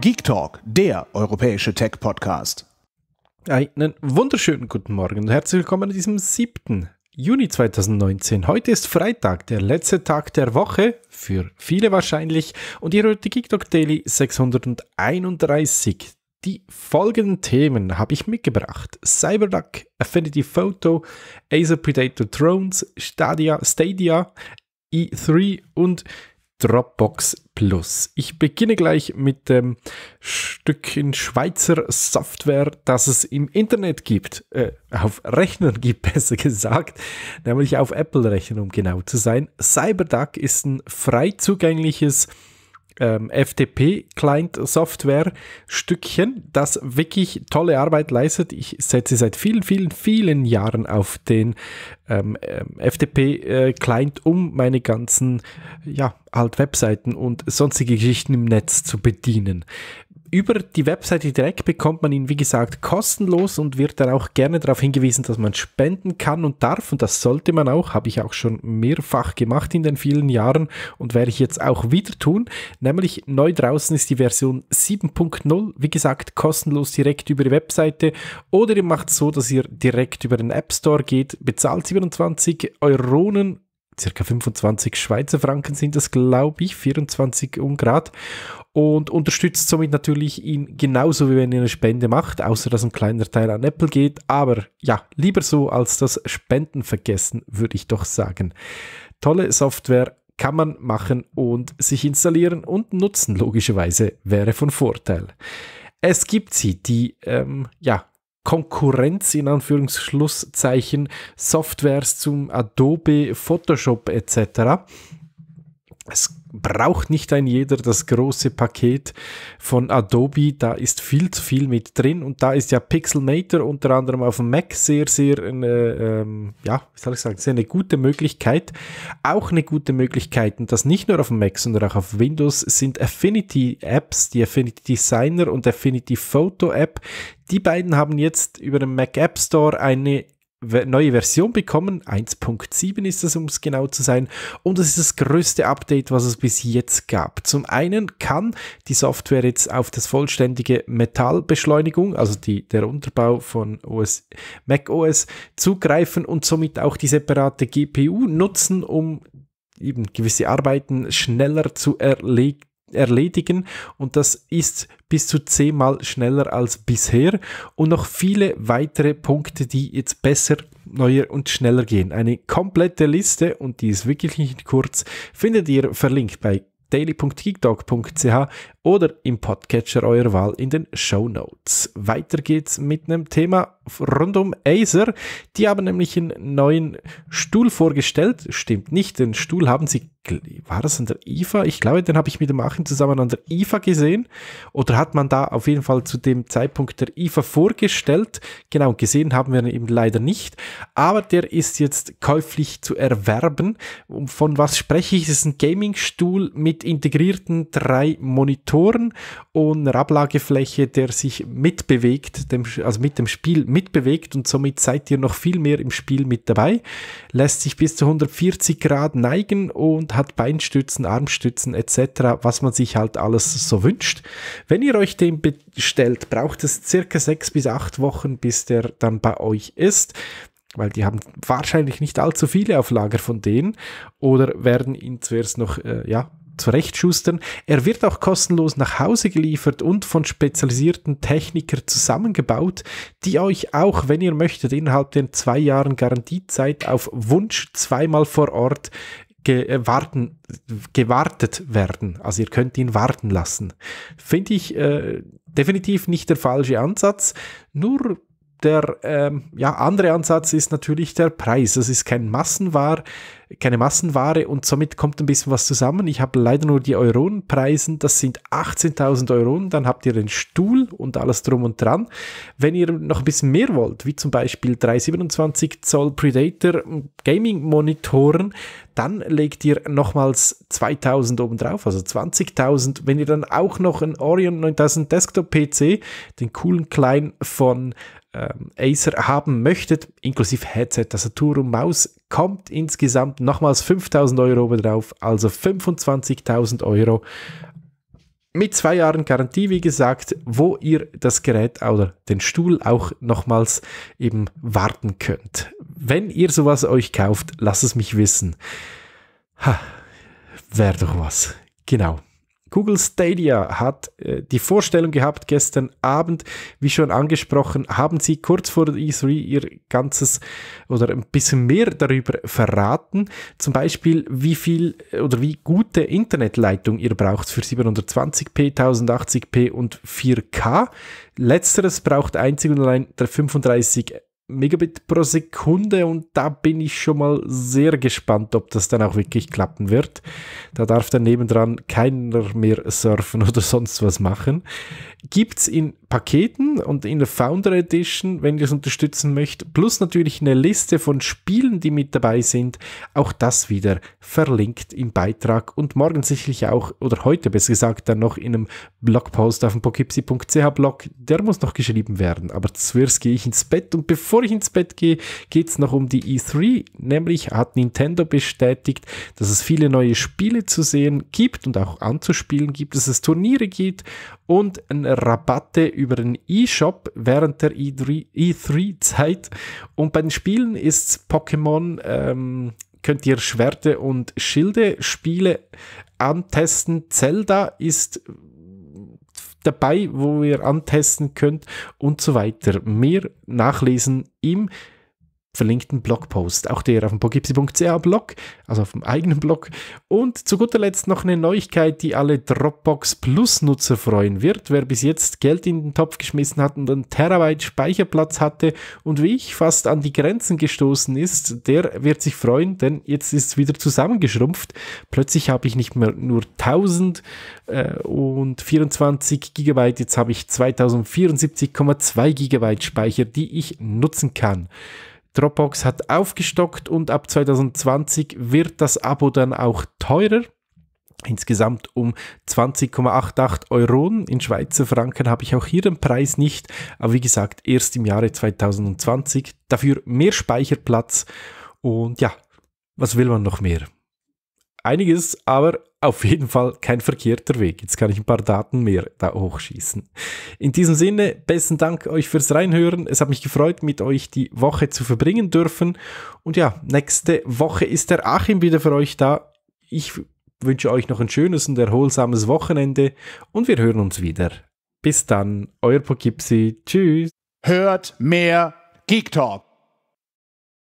Geek Talk, der europäische Tech-Podcast. Einen wunderschönen guten Morgen und herzlich willkommen an diesem 7. Juni 2019. Heute ist Freitag, der letzte Tag der Woche, für viele wahrscheinlich, und ihr hört die Geek Talk Daily 631. Die folgenden Themen habe ich mitgebracht: Cyberduck, Affinity Photo, Acer Predator Thrones, Stadia, Stadia E3 und Dropbox Plus. Ich beginne gleich mit dem Stückchen Schweizer Software, das es im Internet gibt, äh, auf Rechnern gibt, besser gesagt, nämlich auf Apple-Rechnern, um genau zu sein. CyberDuck ist ein frei zugängliches ähm, FTP-Client-Software-Stückchen, das wirklich tolle Arbeit leistet. Ich setze seit vielen, vielen, vielen Jahren auf den ähm, ähm FTP-Client, äh, um meine ganzen ja, halt Webseiten und sonstige Geschichten im Netz zu bedienen. Über die Webseite direkt bekommt man ihn, wie gesagt, kostenlos und wird dann auch gerne darauf hingewiesen, dass man spenden kann und darf. Und das sollte man auch, habe ich auch schon mehrfach gemacht in den vielen Jahren und werde ich jetzt auch wieder tun. Nämlich neu draußen ist die Version 7.0, wie gesagt, kostenlos direkt über die Webseite. Oder ihr macht es so, dass ihr direkt über den App Store geht, bezahlt 27 Euronen circa 25 Schweizer Franken sind das, glaube ich, 24 Ungrad. Und unterstützt somit natürlich ihn genauso, wie wenn ihr eine Spende macht, außer dass ein kleiner Teil an Apple geht. Aber ja, lieber so als das Spenden vergessen, würde ich doch sagen. Tolle Software kann man machen und sich installieren und nutzen, logischerweise, wäre von Vorteil. Es gibt sie, die ähm, ja, Konkurrenz in Anführungsschlusszeichen Softwares zum Adobe, Photoshop etc. Es braucht nicht ein jeder das große Paket von Adobe. Da ist viel zu viel mit drin und da ist ja Pixelmator unter anderem auf dem Mac sehr, sehr, eine, ähm, ja, wie soll ich sagen, sehr eine gute Möglichkeit. Auch eine gute Möglichkeit und das nicht nur auf dem Mac, sondern auch auf Windows sind Affinity Apps, die Affinity Designer und Affinity Photo App. Die beiden haben jetzt über den Mac App Store eine neue Version bekommen. 1.7 ist es, um es genau zu sein. Und es ist das größte Update, was es bis jetzt gab. Zum einen kann die Software jetzt auf das vollständige Metallbeschleunigung, also die, der Unterbau von OS, Mac OS, zugreifen und somit auch die separate GPU nutzen, um eben gewisse Arbeiten schneller zu erledigen erledigen und das ist bis zu zehnmal schneller als bisher und noch viele weitere Punkte, die jetzt besser, neuer und schneller gehen. Eine komplette Liste und die ist wirklich nicht kurz, findet ihr verlinkt bei daily.geekdog.ch oder im Podcatcher eurer Wahl in den Show Notes. Weiter geht's mit einem Thema rund um Acer. Die haben nämlich einen neuen Stuhl vorgestellt. Stimmt nicht, den Stuhl haben sie war das an der IFA? Ich glaube, den habe ich mit dem Achim zusammen an der IFA gesehen. Oder hat man da auf jeden Fall zu dem Zeitpunkt der IFA vorgestellt? Genau, gesehen haben wir ihn eben leider nicht. Aber der ist jetzt käuflich zu erwerben. von was spreche ich? Es ist ein Gaming-Stuhl mit integrierten drei Monitoren und einer Ablagefläche, der sich mitbewegt, dem, also mit dem Spiel mitbewegt und somit seid ihr noch viel mehr im Spiel mit dabei. Lässt sich bis zu 140 Grad neigen und hat Beinstützen, Armstützen etc., was man sich halt alles so wünscht. Wenn ihr euch den bestellt, braucht es circa sechs bis acht Wochen, bis der dann bei euch ist weil die haben wahrscheinlich nicht allzu viele auf Lager von denen oder werden ihn zuerst noch äh, ja, zurechtschustern. Er wird auch kostenlos nach Hause geliefert und von spezialisierten Technikern zusammengebaut, die euch auch, wenn ihr möchtet, innerhalb der zwei Jahren Garantiezeit auf Wunsch zweimal vor Ort ge äh, gewartet werden. Also ihr könnt ihn warten lassen. Finde ich äh, definitiv nicht der falsche Ansatz. Nur der ähm, ja, andere Ansatz ist natürlich der Preis. Das ist kein Massenware, keine Massenware und somit kommt ein bisschen was zusammen. Ich habe leider nur die euronen das sind 18.000 Euronen, Dann habt ihr den Stuhl und alles drum und dran. Wenn ihr noch ein bisschen mehr wollt, wie zum Beispiel 327 Zoll Predator Gaming-Monitoren, dann legt ihr nochmals 2000 obendrauf, also 20.000. Wenn ihr dann auch noch einen Orion 9000 Desktop-PC, den coolen kleinen von ähm, Acer haben möchtet, inklusive Headset, Tastatur und Maus, kommt insgesamt nochmals 5000 Euro drauf, also 25.000 Euro. Mit zwei Jahren Garantie, wie gesagt, wo ihr das Gerät oder den Stuhl auch nochmals eben warten könnt. Wenn ihr sowas euch kauft, lasst es mich wissen. Ha, wäre doch was. Genau. Google Stadia hat äh, die Vorstellung gehabt gestern Abend. Wie schon angesprochen, haben sie kurz vor der E3 ihr ganzes oder ein bisschen mehr darüber verraten. Zum Beispiel, wie viel äh, oder wie gute Internetleitung ihr braucht für 720p, 1080p und 4K. Letzteres braucht einzig und allein der 35 Megabit pro Sekunde und da bin ich schon mal sehr gespannt, ob das dann auch wirklich klappen wird. Da darf dann nebendran keiner mehr surfen oder sonst was machen. Gibt es in Paketen und in der Founder Edition, wenn ihr es unterstützen möchtet, plus natürlich eine Liste von Spielen, die mit dabei sind. Auch das wieder verlinkt im Beitrag und morgen sicherlich auch, oder heute besser gesagt, dann noch in einem Blogpost auf dem pokipsi.ch Blog. Der muss noch geschrieben werden, aber zuerst gehe ich ins Bett und bevor bevor ich ins Bett gehe, geht es noch um die E3. Nämlich hat Nintendo bestätigt, dass es viele neue Spiele zu sehen gibt und auch anzuspielen gibt, dass es Turniere gibt und Rabatte über den E-Shop während der E3-Zeit. E und bei den Spielen ist Pokémon, ähm, könnt ihr Schwerte und Schilde Spiele antesten. Zelda ist dabei, wo ihr antesten könnt und so weiter. Mehr nachlesen im verlinkten Blogpost, auch der auf dem pogipsi.ca Blog, also auf dem eigenen Blog. Und zu guter Letzt noch eine Neuigkeit, die alle Dropbox Plus Nutzer freuen wird. Wer bis jetzt Geld in den Topf geschmissen hat und einen Terabyte Speicherplatz hatte und wie ich fast an die Grenzen gestoßen ist, der wird sich freuen, denn jetzt ist es wieder zusammengeschrumpft. Plötzlich habe ich nicht mehr nur 1000 äh, und 24 Gigabyte, jetzt habe ich 2074,2 Gigabyte Speicher, die ich nutzen kann. Dropbox hat aufgestockt und ab 2020 wird das Abo dann auch teurer. Insgesamt um 20,88 Euro. In Schweizer Franken habe ich auch hier den Preis nicht, aber wie gesagt, erst im Jahre 2020. Dafür mehr Speicherplatz und ja, was will man noch mehr? Einiges, aber auf jeden Fall kein verkehrter Weg. Jetzt kann ich ein paar Daten mehr da hochschießen. In diesem Sinne, besten Dank euch fürs Reinhören. Es hat mich gefreut, mit euch die Woche zu verbringen dürfen. Und ja, nächste Woche ist der Achim wieder für euch da. Ich wünsche euch noch ein schönes und erholsames Wochenende und wir hören uns wieder. Bis dann, euer Poughkeepsie. Tschüss. Hört mehr Geek Talk.